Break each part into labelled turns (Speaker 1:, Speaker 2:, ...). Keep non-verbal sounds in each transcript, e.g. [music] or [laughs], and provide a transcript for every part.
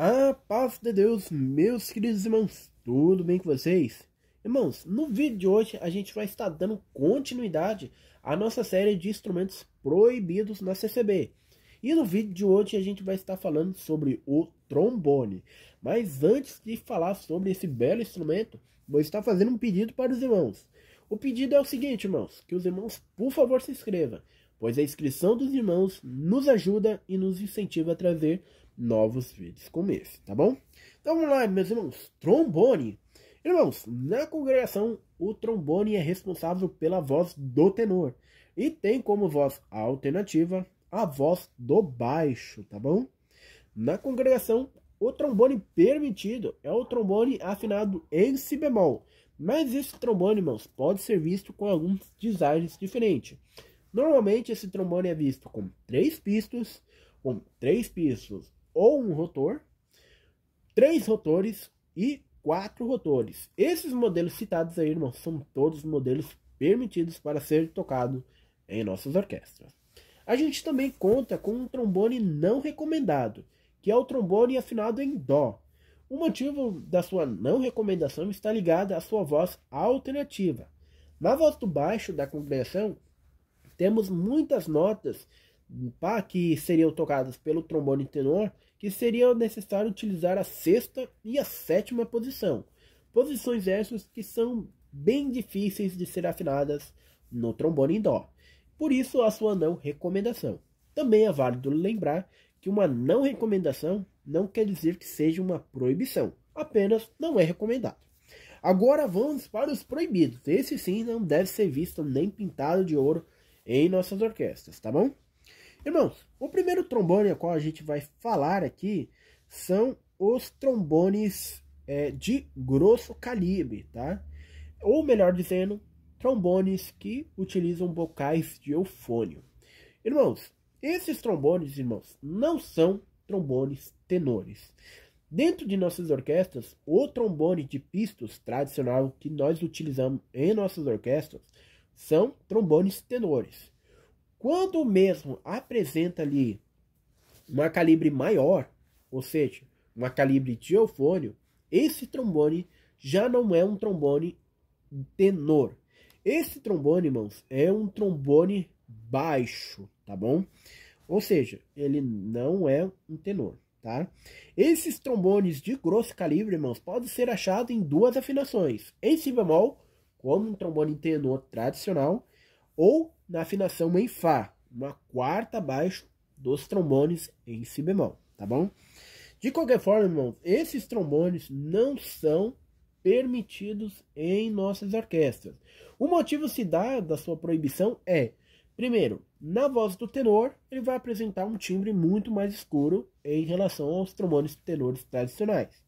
Speaker 1: A paz de Deus, meus queridos irmãos, tudo bem com vocês? Irmãos, no vídeo de hoje a gente vai estar dando continuidade à nossa série de instrumentos proibidos na CCB. E no vídeo de hoje a gente vai estar falando sobre o trombone. Mas antes de falar sobre esse belo instrumento, vou estar fazendo um pedido para os irmãos. O pedido é o seguinte, irmãos, que os irmãos por favor se inscrevam, pois a inscrição dos irmãos nos ajuda e nos incentiva a trazer novos vídeos como esse, tá bom? Então vamos lá, meus irmãos, trombone. Irmãos, na congregação, o trombone é responsável pela voz do tenor e tem como voz alternativa a voz do baixo, tá bom? Na congregação, o trombone permitido é o trombone afinado em si bemol, mas esse trombone, irmãos, pode ser visto com alguns designs diferentes. Normalmente, esse trombone é visto com três pistos, com três pistos ou um rotor, três rotores e quatro rotores. Esses modelos citados aí, não são todos modelos permitidos para ser tocado em nossas orquestras. A gente também conta com um trombone não recomendado, que é o trombone afinado em dó. O motivo da sua não recomendação está ligado à sua voz alternativa. Na voz do baixo da congregação, temos muitas notas que seriam tocadas pelo trombone tenor que seria necessário utilizar a sexta e a sétima posição, posições essas que são bem difíceis de ser afinadas no trombone em dó. Por isso, a sua não recomendação. Também é válido lembrar que uma não recomendação não quer dizer que seja uma proibição, apenas não é recomendado. Agora vamos para os proibidos. Esse sim não deve ser visto nem pintado de ouro em nossas orquestras, tá bom? Irmãos, o primeiro trombone a qual a gente vai falar aqui são os trombones é, de grosso calibre, tá? Ou melhor dizendo, trombones que utilizam bocais de eufônio. Irmãos, esses trombones, irmãos, não são trombones tenores. Dentro de nossas orquestras, o trombone de pistos tradicional que nós utilizamos em nossas orquestras são trombones tenores. Quando mesmo apresenta ali uma calibre maior, ou seja, uma calibre de eufônio, esse trombone já não é um trombone tenor. Esse trombone, irmãos, é um trombone baixo, tá bom? Ou seja, ele não é um tenor, tá? Esses trombones de grosso calibre, irmãos, podem ser achados em duas afinações, em si bemol, como um trombone tenor tradicional, ou na afinação em Fá, uma quarta abaixo dos trombones em Si bemol, tá bom? De qualquer forma, irmãos, esses trombones não são permitidos em nossas orquestras. O motivo se dá da sua proibição é, primeiro, na voz do tenor, ele vai apresentar um timbre muito mais escuro em relação aos trombones tenores tradicionais.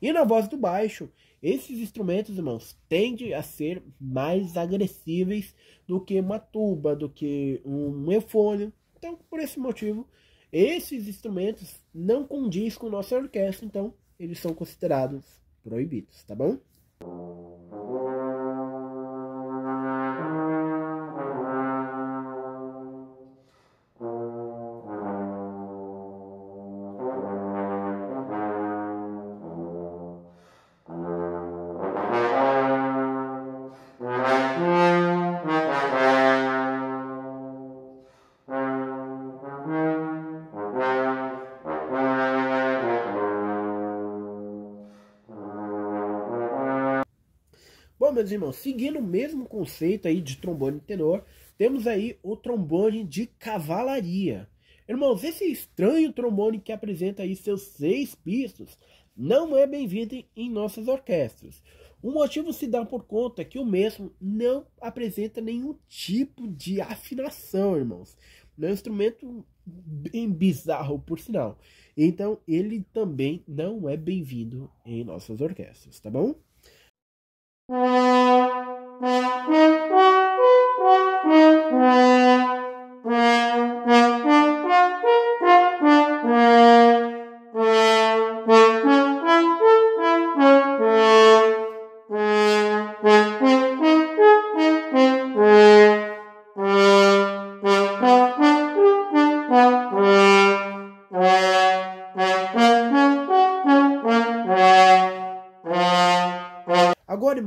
Speaker 1: E na voz do baixo, esses instrumentos, irmãos, tendem a ser mais agressíveis do que uma tuba, do que um eufônio. Então, por esse motivo, esses instrumentos não condiz com nossa orquestra, então eles são considerados proibidos, tá bom? meus irmãos, seguindo o mesmo conceito aí de trombone tenor, temos aí o trombone de cavalaria. Irmãos, esse estranho trombone que apresenta aí seus seis pistos não é bem-vindo em nossas orquestras. O motivo se dá por conta que o mesmo não apresenta nenhum tipo de afinação, irmãos. É um instrumento bem bizarro, por sinal. Então, ele também não é bem-vindo em nossas orquestras, tá bom?
Speaker 2: Thank you.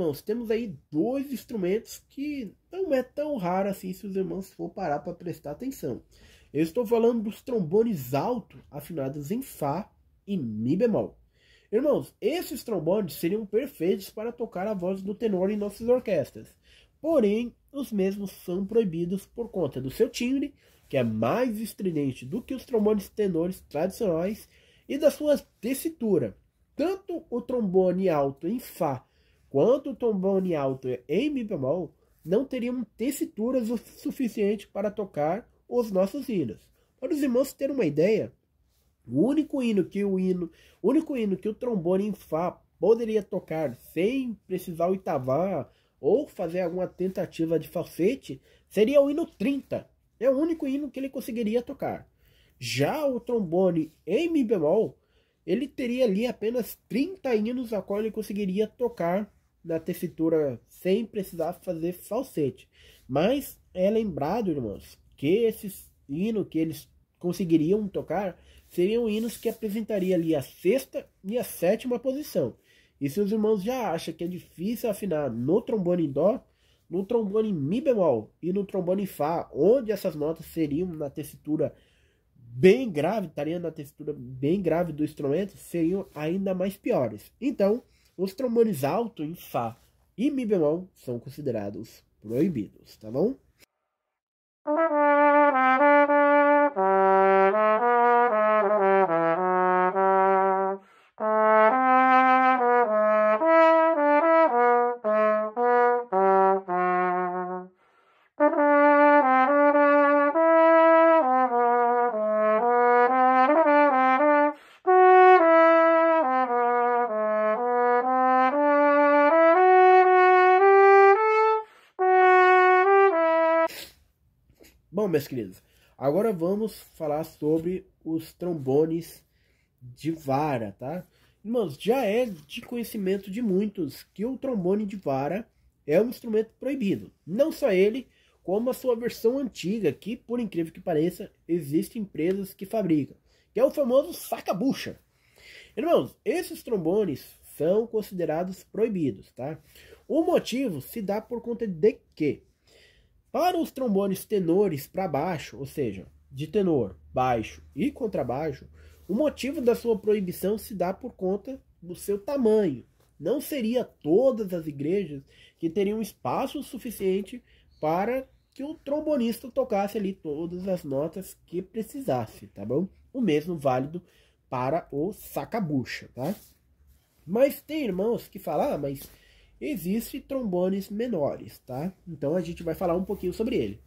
Speaker 1: irmãos, temos aí dois instrumentos que não é tão raro assim se os irmãos for parar para prestar atenção. Eu estou falando dos trombones alto afinados em Fá e Mi bemol. Irmãos, esses trombones seriam perfeitos para tocar a voz do tenor em nossas orquestras. Porém, os mesmos são proibidos por conta do seu timbre, que é mais estridente do que os trombones tenores tradicionais, e da sua tessitura. Tanto o trombone alto em Fá Quanto o trombone alto é em Mi bemol, não teriam tessituras o suficiente para tocar os nossos hinos. Para os irmãos terem uma ideia, o único hino que o hino, único hino que o trombone em Fá poderia tocar sem precisar oitavar ou fazer alguma tentativa de falsete seria o hino 30. É o único hino que ele conseguiria tocar. Já o trombone em Mi bemol, ele teria ali apenas 30 hinos a qual ele conseguiria tocar na tessitura sem precisar fazer falsete. Mas é lembrado, irmãos, que esses hinos que eles conseguiriam tocar seriam hinos que apresentaria ali a sexta e a sétima posição. E se os irmãos já acham que é difícil afinar no trombone em dó, no trombone em mi bemol e no trombone em fá, onde essas notas seriam na tessitura bem grave, estariam na textura bem grave do instrumento, seriam ainda mais piores. Então, os trombones alto em Fá e Mi bemol são considerados proibidos, tá bom? Bom, meus queridos, agora vamos falar sobre os trombones de vara, tá? Irmãos, já é de conhecimento de muitos que o trombone de vara é um instrumento proibido. Não só ele, como a sua versão antiga, que, por incrível que pareça, existem empresas que fabricam, que é o famoso saca-bucha. Irmãos, esses trombones são considerados proibidos, tá? O motivo se dá por conta de que para os trombones tenores para baixo, ou seja, de tenor, baixo e contrabaixo, o motivo da sua proibição se dá por conta do seu tamanho. Não seria todas as igrejas que teriam espaço suficiente para que o trombonista tocasse ali todas as notas que precisasse, tá bom? O mesmo válido para o sacabucha, tá? Mas tem irmãos que falam, ah, mas Existem trombones menores, tá? Então a gente vai falar um pouquinho sobre ele.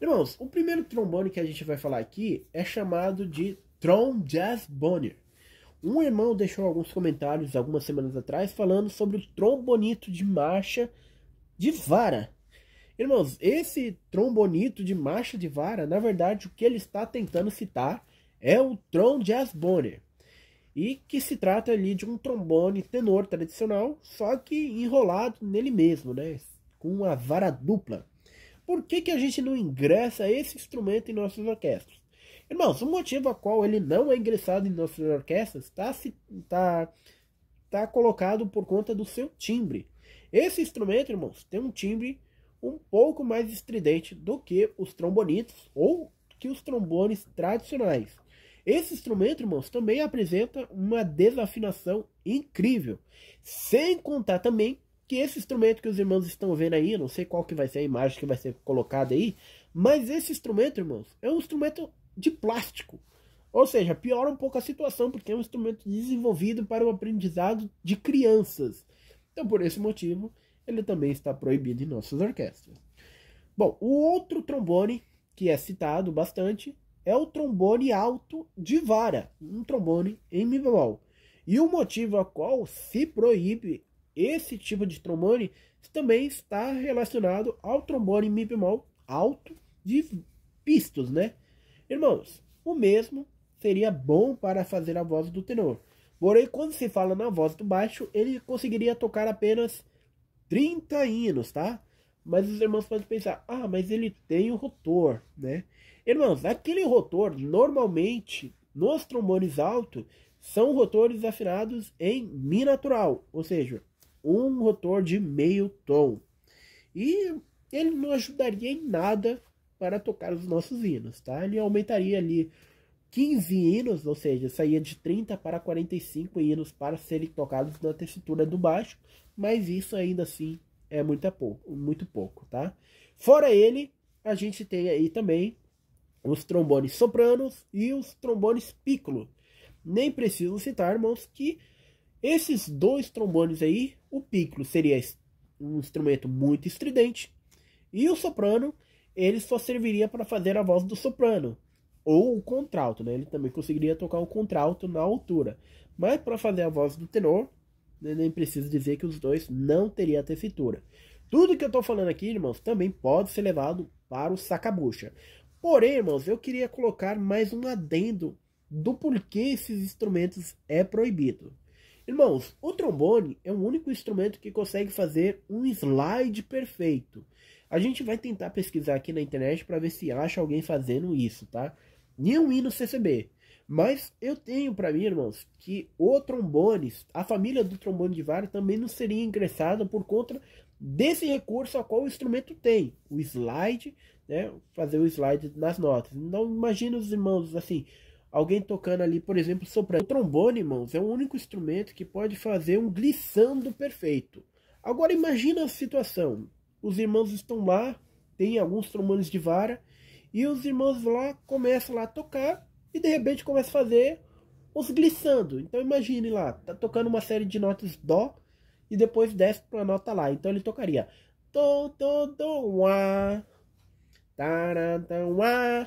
Speaker 1: Irmãos, o primeiro trombone que a gente vai falar aqui é chamado de Tron Jazz Bonner. Um irmão deixou alguns comentários algumas semanas atrás falando sobre o trombonito de marcha de vara. Irmãos, esse trombonito de marcha de vara, na verdade, o que ele está tentando citar é o Tron Jazz Bonner e que se trata ali de um trombone tenor tradicional, só que enrolado nele mesmo, né? com uma vara dupla. Por que, que a gente não ingressa esse instrumento em nossas orquestras? Irmãos, o motivo a qual ele não é ingressado em nossas orquestras está tá, tá colocado por conta do seu timbre. Esse instrumento, irmãos, tem um timbre um pouco mais estridente do que os trombonitos ou que os trombones tradicionais. Esse instrumento, irmãos, também apresenta uma desafinação incrível. Sem contar também que esse instrumento que os irmãos estão vendo aí, não sei qual que vai ser a imagem que vai ser colocada aí, mas esse instrumento, irmãos, é um instrumento de plástico. Ou seja, piora um pouco a situação, porque é um instrumento desenvolvido para o aprendizado de crianças. Então, por esse motivo, ele também está proibido em nossas orquestras. Bom, o outro trombone que é citado bastante é o trombone alto de vara, um trombone em mi bemol. E o motivo a qual se proíbe esse tipo de trombone também está relacionado ao trombone mi bemol alto de pistos, né? Irmãos, o mesmo seria bom para fazer a voz do tenor. Porém, quando se fala na voz do baixo, ele conseguiria tocar apenas 30 hinos, tá? Mas os irmãos podem pensar, ah, mas ele tem o rotor, né? Irmãos, aquele rotor normalmente nos trombones altos são rotores afinados em Mi natural, ou seja, um rotor de meio tom. E ele não ajudaria em nada para tocar os nossos hinos, tá? Ele aumentaria ali 15 hinos, ou seja, saía de 30 para 45 hinos para serem tocados na tessitura do baixo, mas isso ainda assim é muito pouco, muito pouco, tá? Fora ele, a gente tem aí também os trombones sopranos e os trombones piccolo. Nem preciso citar, irmãos, que esses dois trombones aí, o piccolo seria um instrumento muito estridente e o soprano, ele só serviria para fazer a voz do soprano ou o contralto, né? Ele também conseguiria tocar o contralto na altura, mas para fazer a voz do tenor, né, nem preciso dizer que os dois não teria tessitura. Tudo que eu estou falando aqui, irmãos, também pode ser levado para o sacabucha. Porém, irmãos, eu queria colocar mais um adendo do porquê esses instrumentos é proibido. Irmãos, o trombone é o único instrumento que consegue fazer um slide perfeito. A gente vai tentar pesquisar aqui na internet para ver se acha alguém fazendo isso, tá? Nenhum hino CCB. Mas eu tenho para mim, irmãos, que o trombone, a família do trombone de vara também não seria ingressada por conta desse recurso a qual o instrumento tem, o slide, né? Fazer o slide nas notas. Então imagina os irmãos assim, alguém tocando ali, por exemplo, soprano. O trombone, irmãos, é o único instrumento que pode fazer um glissando perfeito. Agora imagina a situação. Os irmãos estão lá, tem alguns trombones de vara, e os irmãos lá começam lá a tocar e de repente começam a fazer os glissando. Então imagine lá, tá tocando uma série de notas dó, e depois desce para a nota lá. Então ele tocaria do do do wa tarantauá.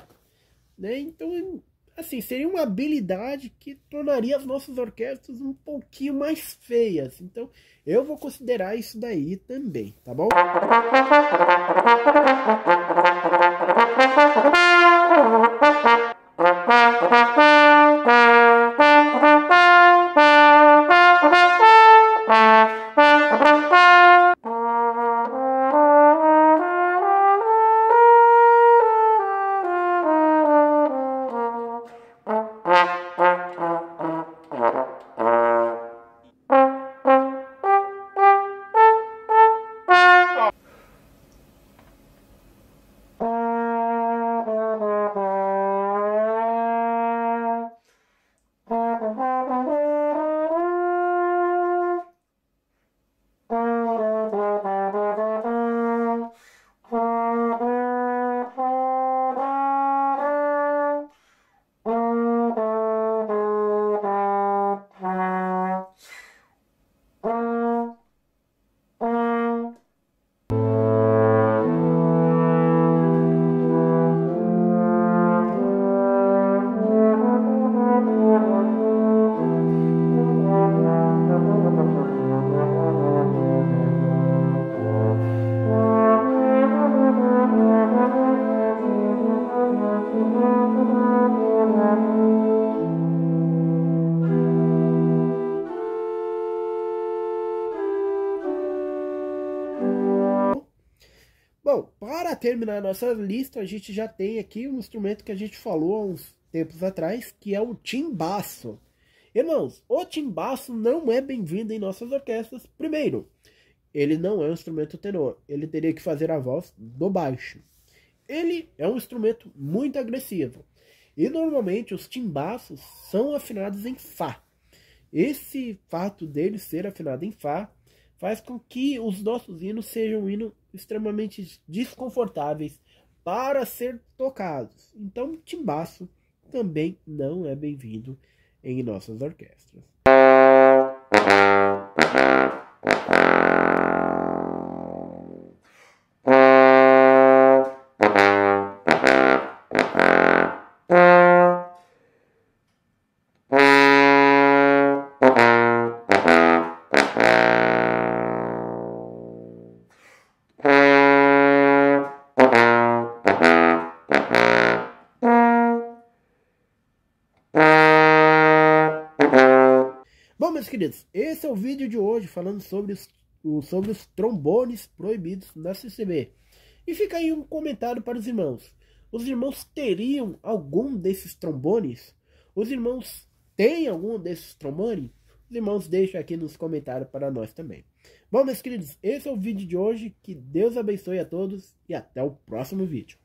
Speaker 1: Né? Então, assim, seria uma habilidade que tornaria as nossas orquestras um pouquinho mais feias. Então, eu vou considerar isso daí também,
Speaker 2: tá bom? [laughs]
Speaker 1: terminar a nossa lista, a gente já tem aqui um instrumento que a gente falou há uns tempos atrás, que é o timbaço. Irmãos, o timbaço não é bem-vindo em nossas orquestras. Primeiro, ele não é um instrumento tenor, ele teria que fazer a voz do baixo. Ele é um instrumento muito agressivo. E normalmente os timbaços são afinados em Fá. Esse fato dele ser afinado em Fá faz com que os nossos hinos sejam hinos extremamente desconfortáveis para ser tocados. Então, timbaço também não é bem-vindo em nossas
Speaker 2: orquestras.
Speaker 1: Bom, meus queridos, esse é o vídeo de hoje falando sobre os, sobre os trombones proibidos na CCB. E fica aí um comentário para os irmãos. Os irmãos teriam algum desses trombones? Os irmãos têm algum desses trombones? Os irmãos deixam aqui nos comentários para nós também. Bom, meus queridos, esse é o vídeo de hoje. Que Deus abençoe a todos e até o próximo vídeo.